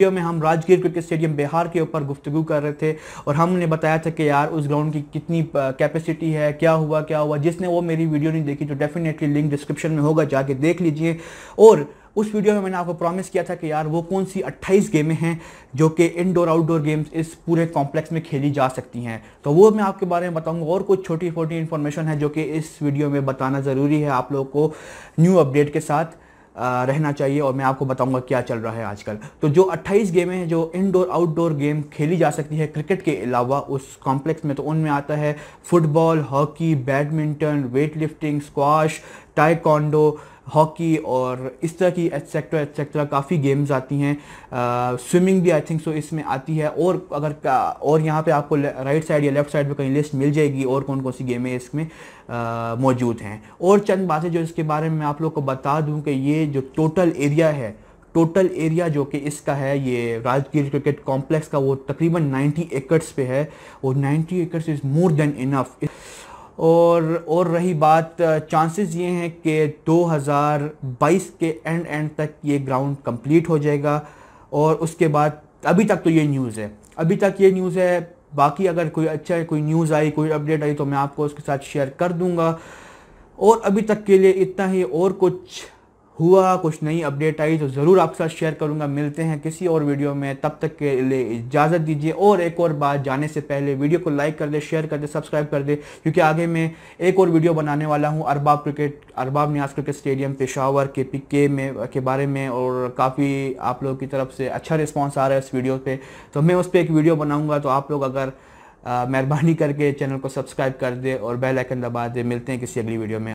video में हम Rajgir cricket stadium Bihar के ऊपर गुफ्तु कर रहे थे और हमने बताया था कि यार उस ग्राउंड की कितनी कैपेसिटी है क्या हुआ क्या हुआ जिसने वो मेरी वीडियो नहीं देखी तो डेफिनेटली लिंक डिस्क्रिप्शन में होगा जाके देख लीजिए और उस वीडियो में मैंने आपको प्रॉमिस किया था कि यार वो कौन सी 28 गेमें हैं जो कि इनडोर आउटडोर गेम्स इस पूरे कॉम्प्लेक्स में खेली जा सकती हैं तो वो मैं आपके बारे में बताऊंगा और कुछ छोटी छोटी इन्फॉर्मेशन है जो कि इस वीडियो में बताना ज़रूरी है आप लोगों को न्यू अपडेट के साथ रहना चाहिए और मैं आपको बताऊंगा क्या चल रहा है आजकल तो जो 28 गेमें हैं जो इनडोर आउटडोर गेम खेली जा सकती है क्रिकेट के अलावा उस कॉम्प्लेक्स में तो उनमें आता है football hockey badminton weight lifting squash taekwondo hockey और इस तरह की एट्सेट्रा एट्सेट्रा काफ़ी गेम्स आती हैं स्विमिंग भी आई थिंक सो इसमें आती है और अगर और यहाँ पे आपको राइट साइड या लेफ्ट साइड पे कहीं लिस्ट मिल जाएगी और कौन कौन सी गेमें इसमें मौजूद हैं और चंद बातें जो इसके बारे में मैं आप लोग को बता दूँ कि ये जो टोटल एरिया है टोटल एरिया जो कि इसका है ये राजगीर क्रिकेट कॉम्प्लेक्स का वो तकरीबन 90 एकड़स पे है और 90 acres is more than enough और और रही बात चांसेस ये हैं कि 2022 के एंड एंड तक ये ग्राउंड कंप्लीट हो जाएगा और उसके बाद अभी तक तो ये न्यूज़ है अभी तक ये न्यूज़ है बाकी अगर कोई अच्छा कोई न्यूज़ आई कोई अपडेट आई तो मैं आपको उसके साथ शेयर कर दूंगा और अभी तक के लिए इतना ही और कुछ हुआ कुछ नई अपडेट आई तो ज़रूर आपके साथ शेयर करूंगा मिलते हैं किसी और वीडियो में तब तक के लिए इजाज़त दीजिए और एक और बात जाने से पहले वीडियो को लाइक कर दे शेयर कर दे सब्सक्राइब कर दे क्योंकि आगे मैं एक और वीडियो बनाने वाला हूं Arbab cricket Arbab Niaz cricket stadium Peshawar K P के में के बारे में और काफ़ी आप लोगों की तरफ से अच्छा रिस्पॉन्स आ रहा है उस वीडियो पर तो मैं उस पर एक वीडियो बनाऊँगा तो आप लोग अगर मेहरबानी करके चैनल को सब्सक्राइब कर दे और बेलाइकन दबा दे मिलते हैं किसी अगली वीडियो में